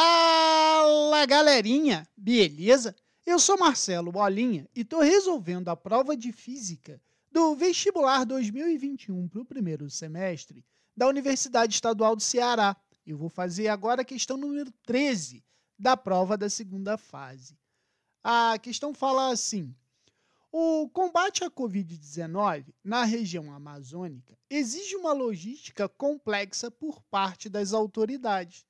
Fala galerinha, beleza? Eu sou Marcelo Bolinha e estou resolvendo a prova de física do vestibular 2021 para o primeiro semestre da Universidade Estadual do Ceará. Eu vou fazer agora a questão número 13 da prova da segunda fase. A questão fala assim: o combate à Covid-19 na região amazônica exige uma logística complexa por parte das autoridades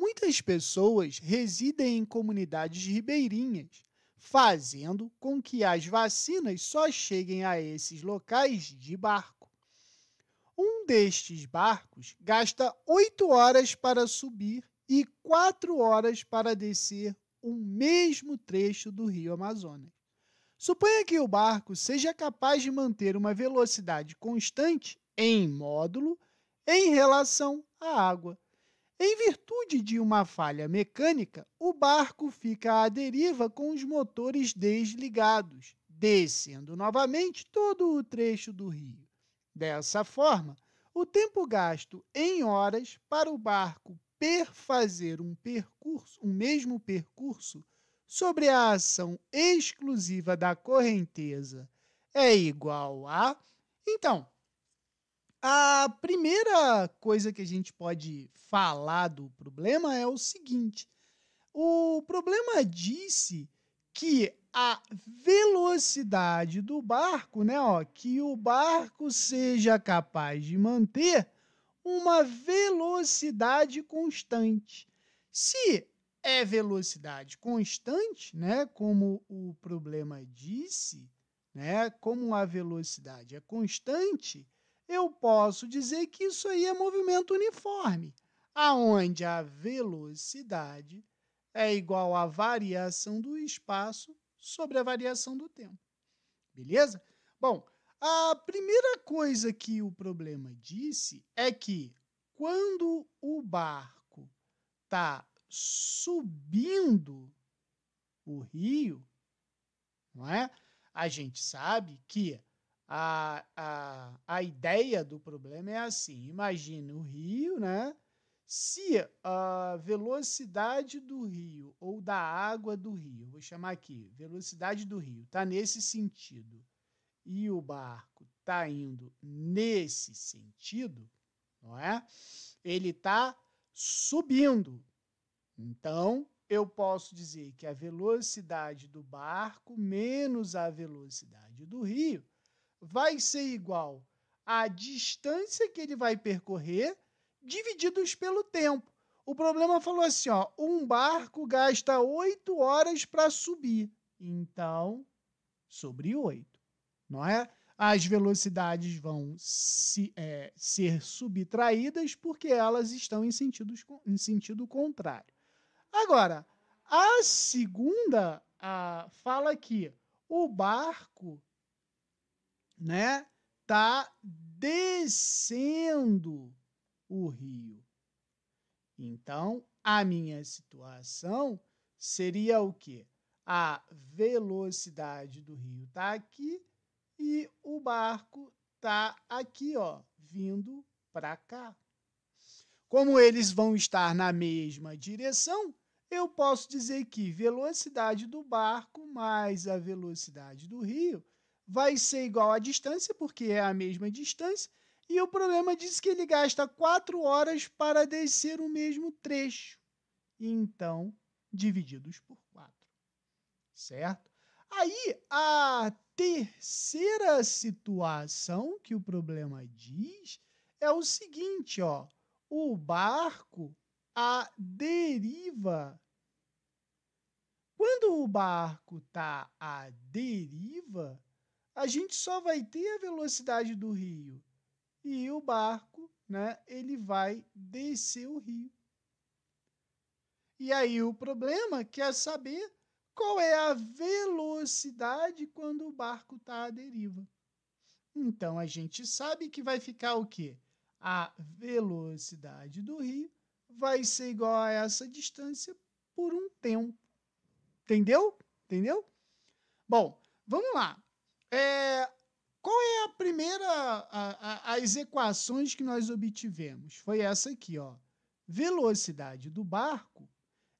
Muitas pessoas residem em comunidades ribeirinhas, fazendo com que as vacinas só cheguem a esses locais de barco. Um destes barcos gasta oito horas para subir e quatro horas para descer o mesmo trecho do rio Amazonas. Suponha que o barco seja capaz de manter uma velocidade constante em módulo em relação à água em virtude de uma falha mecânica, o barco fica à deriva com os motores desligados, descendo novamente todo o trecho do rio. Dessa forma, o tempo gasto em horas para o barco perfazer um percurso, um mesmo percurso sobre a ação exclusiva da correnteza é igual a. Então, a primeira coisa que a gente pode falar do problema é o seguinte: o problema disse que a velocidade do barco, né, ó, que o barco seja capaz de manter uma velocidade constante. Se é velocidade constante, né, como o problema disse, né, como a velocidade é constante, eu posso dizer que isso aí é movimento uniforme, aonde a velocidade é igual à variação do espaço sobre a variação do tempo. Beleza? Bom, a primeira coisa que o problema disse é que quando o barco está subindo o rio, não é? A gente sabe que a, a, a ideia do problema é assim: imagine o rio, né? Se a velocidade do rio ou da água do rio, vou chamar aqui, velocidade do rio, está nesse sentido e o barco está indo nesse sentido, não é? Ele está subindo. Então, eu posso dizer que a velocidade do barco menos a velocidade do rio vai ser igual à distância que ele vai percorrer divididos pelo tempo. O problema falou assim: ó, um barco gasta 8 horas para subir. Então, sobre 8. Não é? As velocidades vão se, é, ser subtraídas porque elas estão em, sentidos, em sentido contrário. Agora, a segunda a, fala que o barco né? Tá descendo o rio. Então, a minha situação seria o quê? A velocidade do rio tá aqui e o barco tá aqui, ó, vindo para cá. Como eles vão estar na mesma direção, eu posso dizer que velocidade do barco mais a velocidade do rio vai ser igual à distância, porque é a mesma distância, e o problema diz que ele gasta 4 horas para descer o mesmo trecho. Então, divididos por 4. Certo? Aí, a terceira situação que o problema diz é o seguinte, ó. O barco a deriva. Quando o barco está à deriva, a gente só vai ter a velocidade do rio e o barco, né, ele vai descer o rio. E aí o problema que é saber qual é a velocidade quando o barco está à deriva. Então a gente sabe que vai ficar o quê? A velocidade do rio vai ser igual a essa distância por um tempo. Entendeu? Entendeu? Bom, vamos lá. É, qual é a primeira a, a, as equações que nós obtivemos? Foi essa aqui, ó. Velocidade do barco,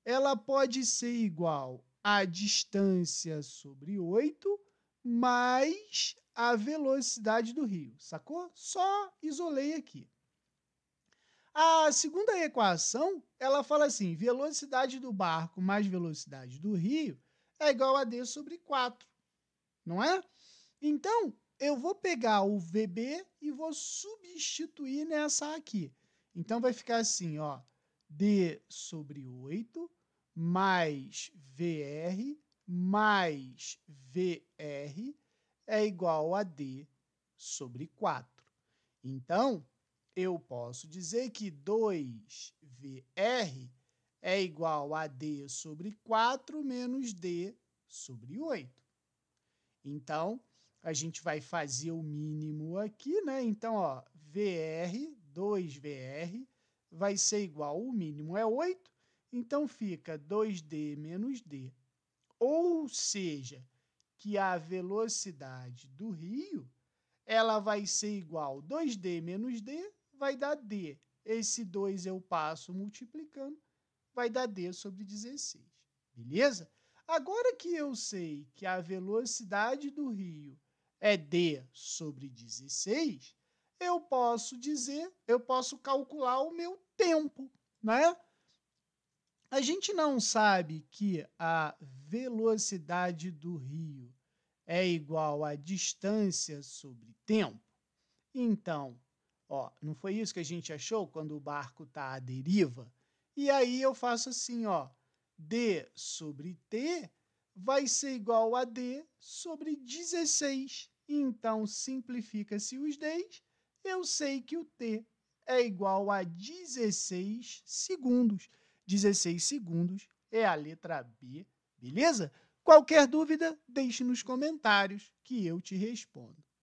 ela pode ser igual à distância sobre 8 mais a velocidade do rio, sacou? Só isolei aqui. A segunda equação, ela fala assim, velocidade do barco mais velocidade do rio é igual a d sobre 4, não é? Então, eu vou pegar o VB e vou substituir nessa aqui. Então, vai ficar assim, ó, D sobre 8 mais VR mais VR é igual a D sobre 4. Então, eu posso dizer que 2VR é igual a D sobre 4 menos D sobre 8. Então, a gente vai fazer o mínimo aqui, né? Então, ó, VR, 2VR, vai ser igual, o mínimo é 8, então fica 2D menos D. Ou seja, que a velocidade do rio, ela vai ser igual 2D menos D, vai dar D. Esse 2 eu passo multiplicando, vai dar D sobre 16, beleza? Agora que eu sei que a velocidade do rio é D sobre 16, eu posso dizer, eu posso calcular o meu tempo, né? A gente não sabe que a velocidade do rio é igual a distância sobre tempo. Então, ó, não foi isso que a gente achou quando o barco está à deriva? E aí eu faço assim, ó, d sobre t vai ser igual a D sobre 16. Então, simplifica-se os 10. Eu sei que o T é igual a 16 segundos. 16 segundos é a letra B, beleza? Qualquer dúvida, deixe nos comentários que eu te respondo.